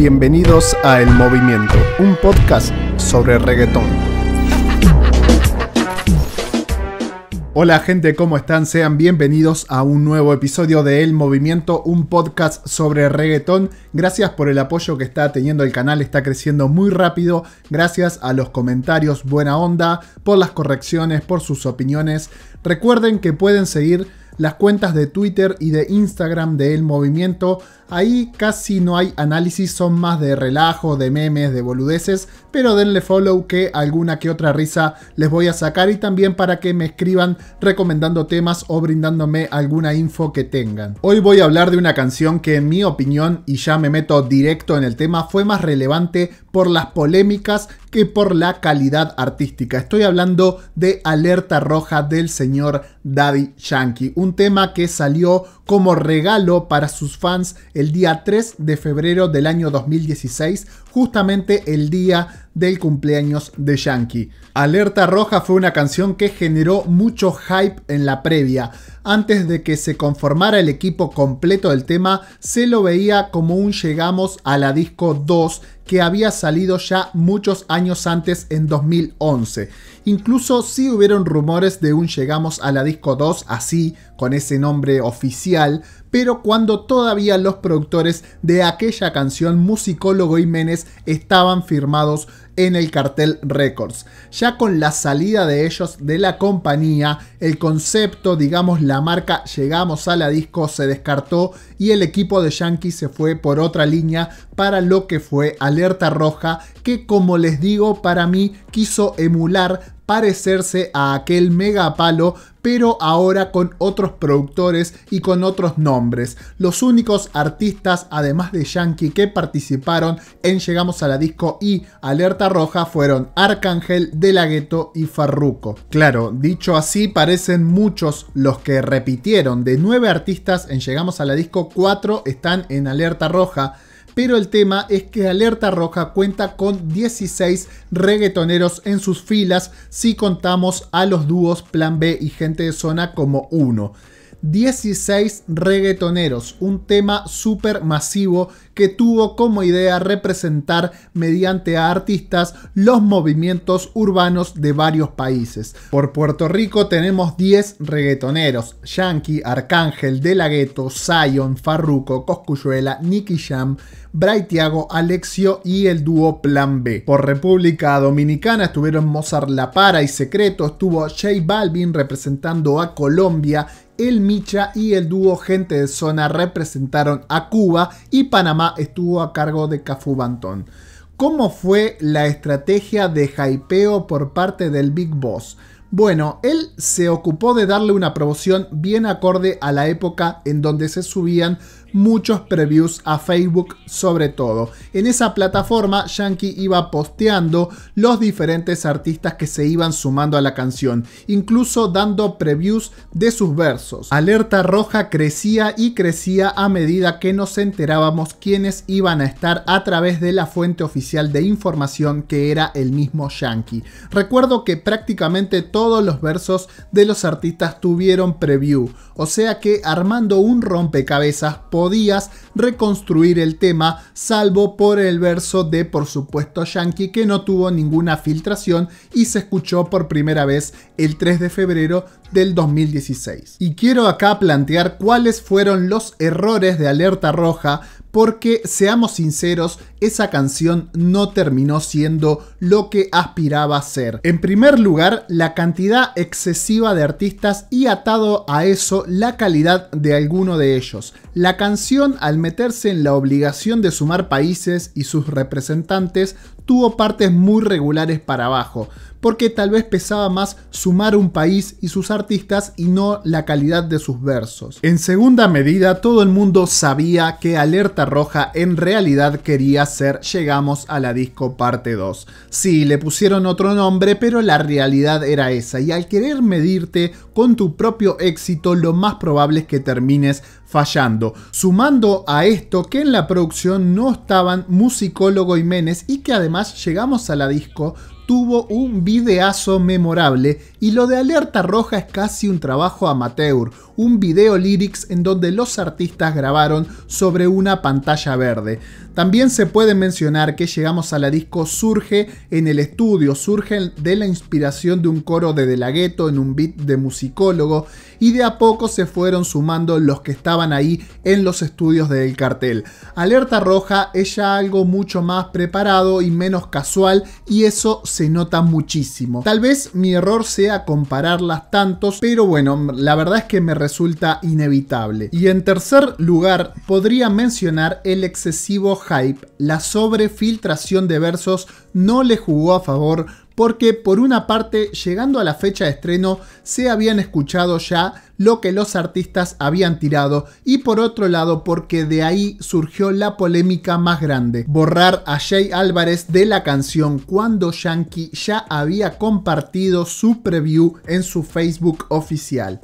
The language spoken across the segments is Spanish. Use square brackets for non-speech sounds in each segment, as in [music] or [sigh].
Bienvenidos a El Movimiento, un podcast sobre reggaetón. Hola gente, ¿cómo están? Sean bienvenidos a un nuevo episodio de El Movimiento, un podcast sobre reggaetón. Gracias por el apoyo que está teniendo el canal, está creciendo muy rápido. Gracias a los comentarios, buena onda, por las correcciones, por sus opiniones. Recuerden que pueden seguir las cuentas de Twitter y de Instagram del Movimiento. Ahí casi no hay análisis, son más de relajo, de memes, de boludeces, pero denle follow que alguna que otra risa les voy a sacar y también para que me escriban recomendando temas o brindándome alguna info que tengan. Hoy voy a hablar de una canción que en mi opinión, y ya me meto directo en el tema, fue más relevante por las polémicas que por la calidad artística. Estoy hablando de Alerta Roja del señor Daddy Yankee, un un tema que salió como regalo para sus fans el día 3 de febrero del año 2016, justamente el día del cumpleaños de Yankee. Alerta Roja fue una canción que generó mucho hype en la previa. Antes de que se conformara el equipo completo del tema, se lo veía como un llegamos a la disco 2 que había salido ya muchos años antes en 2011. Incluso si hubieron rumores de un llegamos a la disco 2 así, con ese nombre oficial pero cuando todavía los productores de aquella canción, Musicólogo Jiménez estaban firmados en el cartel Records. Ya con la salida de ellos de la compañía, el concepto, digamos la marca Llegamos a la Disco se descartó y el equipo de Yankee se fue por otra línea para lo que fue Alerta Roja, que como les digo, para mí quiso emular parecerse a aquel mega palo pero ahora con otros productores y con otros nombres. Los únicos artistas, además de Yankee, que participaron en Llegamos a la Disco y Alerta Roja fueron Arcángel, De La y Farruko. Claro, dicho así, parecen muchos los que repitieron. De nueve artistas en Llegamos a la Disco, cuatro están en Alerta Roja pero el tema es que Alerta Roja cuenta con 16 reggaetoneros en sus filas si contamos a los dúos Plan B y Gente de Zona como uno. 16 reggaetoneros, un tema súper masivo que tuvo como idea representar mediante a artistas los movimientos urbanos de varios países. Por Puerto Rico tenemos 10 reggaetoneros, Yankee, Arcángel, De La Ghetto, Zion, Farruko, Coscuyuela, Nicky Jam, Tiago, Alexio y el dúo Plan B. Por República Dominicana estuvieron Mozart La Para y Secreto, estuvo J Balvin representando a Colombia el Micha y el dúo Gente de Zona representaron a Cuba y Panamá estuvo a cargo de Cafu Bantón. ¿Cómo fue la estrategia de hypeo por parte del Big Boss? Bueno, él se ocupó de darle una promoción bien acorde a la época en donde se subían muchos previews a Facebook sobre todo. En esa plataforma Yankee iba posteando los diferentes artistas que se iban sumando a la canción, incluso dando previews de sus versos. Alerta Roja crecía y crecía a medida que nos enterábamos quiénes iban a estar a través de la fuente oficial de información que era el mismo Yankee. Recuerdo que prácticamente todos los versos de los artistas tuvieron preview, o sea que armando un rompecabezas podías reconstruir el tema, salvo por el verso de Por supuesto Yankee, que no tuvo ninguna filtración y se escuchó por primera vez el 3 de febrero del 2016. Y quiero acá plantear cuáles fueron los errores de alerta roja porque seamos sinceros, esa canción no terminó siendo lo que aspiraba a ser. En primer lugar, la cantidad excesiva de artistas y atado a eso la calidad de alguno de ellos. La canción, al meterse en la obligación de sumar países y sus representantes, tuvo partes muy regulares para abajo, porque tal vez pesaba más sumar un país y sus artistas y no la calidad de sus versos. En segunda medida, todo el mundo sabía que Alerta roja en realidad quería ser Llegamos a la disco parte 2. si le pusieron otro nombre, pero la realidad era esa, y al querer medirte con tu propio éxito, lo más probable es que termines fallando. Sumando a esto que en la producción no estaban musicólogo y menes y que además Llegamos a la disco tuvo un videazo memorable y lo de Alerta Roja es casi un trabajo amateur, un video lyrics en donde los artistas grabaron sobre una pantalla verde. También se puede mencionar que llegamos a la disco Surge en el estudio, surge de la inspiración de un coro de De en un beat de musicólogo y de a poco se fueron sumando los que estaban ahí en los estudios del cartel. Alerta Roja es ya algo mucho más preparado y menos casual y eso se nota muchísimo. Tal vez mi error sea compararlas tantos, pero bueno, la verdad es que me resulta inevitable. Y en tercer lugar, podría mencionar el excesivo hype. La sobrefiltración de versos no le jugó a favor porque por una parte, llegando a la fecha de estreno, se habían escuchado ya lo que los artistas habían tirado y por otro lado porque de ahí surgió la polémica más grande, borrar a Jay Álvarez de la canción cuando Yankee ya había compartido su preview en su Facebook oficial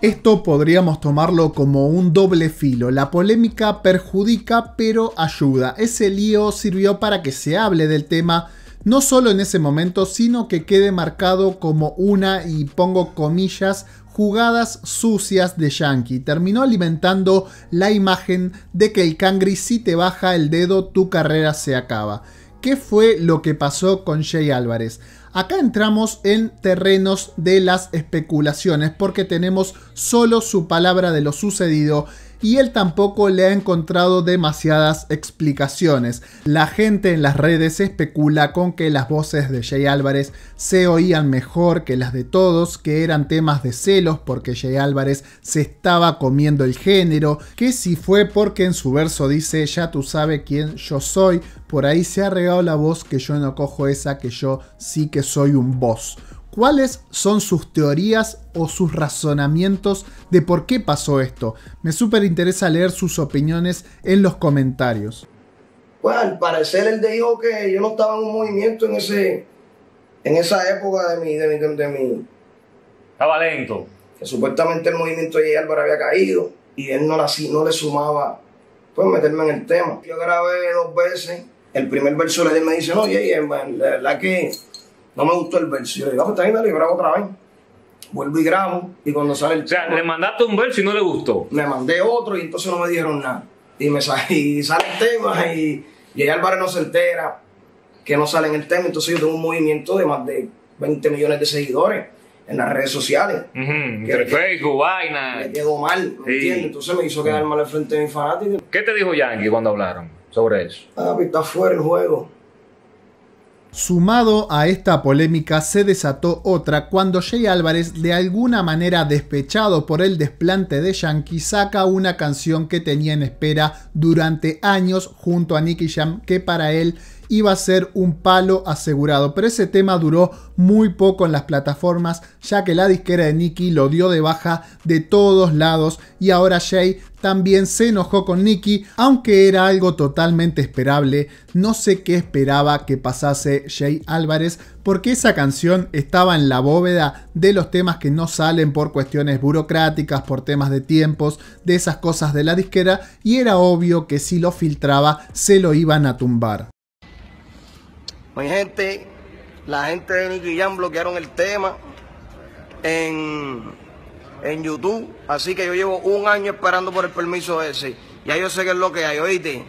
esto podríamos tomarlo como un doble filo. La polémica perjudica pero ayuda. Ese lío sirvió para que se hable del tema no solo en ese momento, sino que quede marcado como una, y pongo comillas, jugadas sucias de Yankee. Terminó alimentando la imagen de que el Cangri si te baja el dedo tu carrera se acaba. ¿Qué fue lo que pasó con Jay Álvarez? Acá entramos en terrenos de las especulaciones porque tenemos solo su palabra de lo sucedido y él tampoco le ha encontrado demasiadas explicaciones. La gente en las redes especula con que las voces de Jay Álvarez se oían mejor que las de todos, que eran temas de celos porque Jay Álvarez se estaba comiendo el género, que si fue porque en su verso dice ya tú sabes quién yo soy, por ahí se ha regado la voz que yo no cojo esa, que yo sí que soy un boss ¿Cuáles son sus teorías o sus razonamientos de por qué pasó esto? Me súper interesa leer sus opiniones en los comentarios. Pues al parecer él dijo que yo no estaba en un movimiento en ese en esa época de mi, de Estaba lento. Que supuestamente el movimiento de Álvaro había caído y él no, la, no le sumaba pues meterme en el tema. Yo grabé dos veces. El primer verso le me dice, no, la que no me gustó el verso. Yo le digo, ah, pues está bien, otra vez. Vuelvo y grabo. Y cuando sale el. O sea, le mandaste un verso y no le gustó. Me mandé otro y entonces no me dijeron nada. Y, me sale, y sale el tema y, y al Álvarez no se entera que no sale en el tema. Entonces yo tengo un movimiento de más de 20 millones de seguidores en las redes sociales. Entre Facebook, vaina. Me quedó mal, entiendes? Entonces me hizo quedar mal al frente de mis fanáticos. ¿Qué te dijo Yankee cuando hablaron sobre eso? Ah, está fuera el juego. Sumado a esta polémica se desató otra cuando Jay Álvarez, de alguna manera despechado por el desplante de Yankee, saca una canción que tenía en espera durante años junto a Nicky Jam, que para él iba a ser un palo asegurado, pero ese tema duró muy poco en las plataformas ya que la disquera de Nicky lo dio de baja de todos lados y ahora Jay también se enojó con Nicky. aunque era algo totalmente esperable, no sé qué esperaba que pasase Jay Álvarez porque esa canción estaba en la bóveda de los temas que no salen por cuestiones burocráticas, por temas de tiempos, de esas cosas de la disquera y era obvio que si lo filtraba se lo iban a tumbar. Hay gente, la gente de Nicky bloquearon el tema en, en YouTube. Así que yo llevo un año esperando por el permiso ese. Ya yo sé qué es lo que hay, oíste.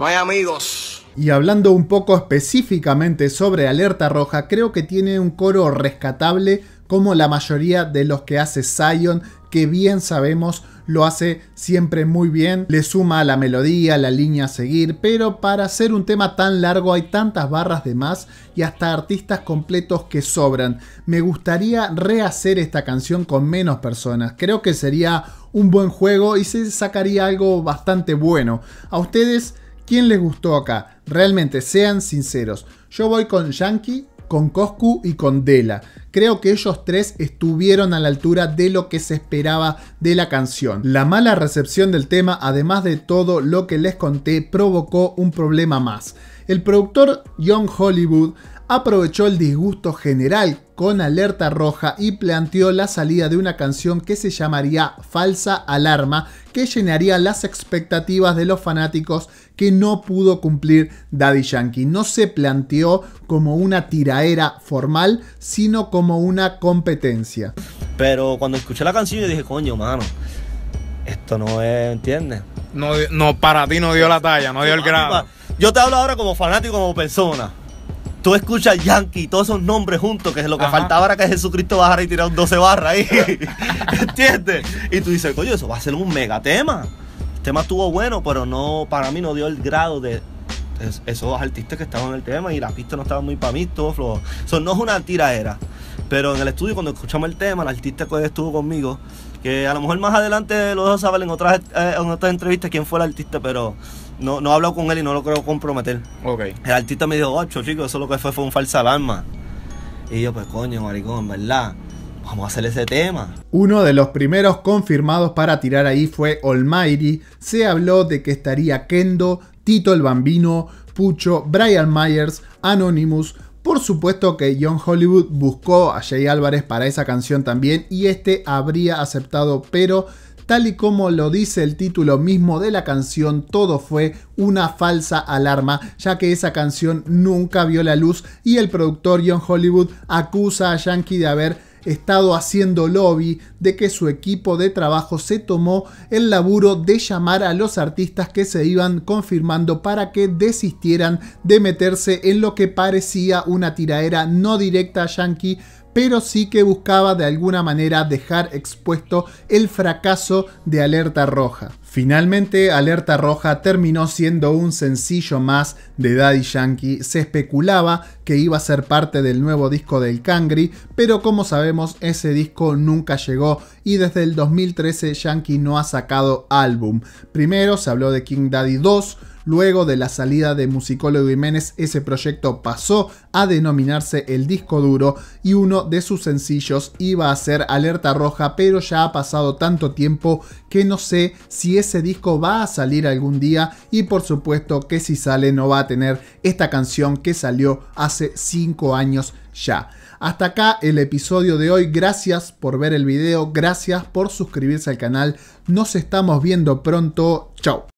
No hay amigos. Y hablando un poco específicamente sobre Alerta Roja, creo que tiene un coro rescatable como la mayoría de los que hace Zion, que bien sabemos lo hace siempre muy bien, le suma la melodía, la línea a seguir, pero para hacer un tema tan largo hay tantas barras de más y hasta artistas completos que sobran. Me gustaría rehacer esta canción con menos personas, creo que sería un buen juego y se sacaría algo bastante bueno. A ustedes, ¿quién les gustó acá? Realmente, sean sinceros. Yo voy con Yankee, con Coscu y con Dela. Creo que ellos tres estuvieron a la altura de lo que se esperaba de la canción. La mala recepción del tema, además de todo lo que les conté, provocó un problema más. El productor John Hollywood aprovechó el disgusto general con alerta roja y planteó la salida de una canción que se llamaría Falsa Alarma, que llenaría las expectativas de los fanáticos que no pudo cumplir Daddy Yankee. No se planteó como una tiraera formal, sino como como una competencia. Pero cuando escuché la canción yo dije, coño, mano, esto no es, ¿entiendes? No, no, para ti no dio la talla, no dio el grado. Yo te hablo ahora como fanático, como persona. Tú escuchas Yankee, todos esos nombres juntos, que es lo que faltaba era que Jesucristo bajara y tirara un 12 barra ahí. [laughs] ¿Entiendes? Y tú dices, coño, eso va a ser un mega tema. El tema estuvo bueno, pero no, para mí no dio el grado de esos artistas que estaban en el tema y la pista no estaba muy para mí, todo Eso no es una tiraera. Pero en el estudio, cuando escuchamos el tema, el artista que estuvo conmigo, que a lo mejor más adelante lo dejo saber en otras, eh, en entrevistas quién fue el artista, pero no, no he hablado con él y no lo creo comprometer. El artista me dijo, ocho chicos, eso lo que fue fue un falsa alarma. Y yo, pues coño, maricón, verdad. Vamos a hacer ese tema. Uno de los primeros confirmados para tirar ahí fue Almighty. Se habló de que estaría Kendo, Tito el Bambino, Pucho, Brian Myers, Anonymous, por supuesto que John Hollywood buscó a Jay Álvarez para esa canción también y este habría aceptado, pero tal y como lo dice el título mismo de la canción, todo fue una falsa alarma, ya que esa canción nunca vio la luz y el productor John Hollywood acusa a Yankee de haber estado haciendo lobby, de que su equipo de trabajo se tomó el laburo de llamar a los artistas que se iban confirmando para que desistieran de meterse en lo que parecía una tiraera no directa a yankee pero sí que buscaba de alguna manera dejar expuesto el fracaso de Alerta Roja. Finalmente, Alerta Roja terminó siendo un sencillo más de Daddy Yankee. Se especulaba que iba a ser parte del nuevo disco del Kangri, pero como sabemos, ese disco nunca llegó y desde el 2013 Yankee no ha sacado álbum. Primero se habló de King Daddy 2, Luego de la salida de Musicólogo Jiménez, ese proyecto pasó a denominarse el disco duro y uno de sus sencillos iba a ser Alerta Roja, pero ya ha pasado tanto tiempo que no sé si ese disco va a salir algún día y por supuesto que si sale no va a tener esta canción que salió hace 5 años ya. Hasta acá el episodio de hoy. Gracias por ver el video, gracias por suscribirse al canal. Nos estamos viendo pronto. Chao.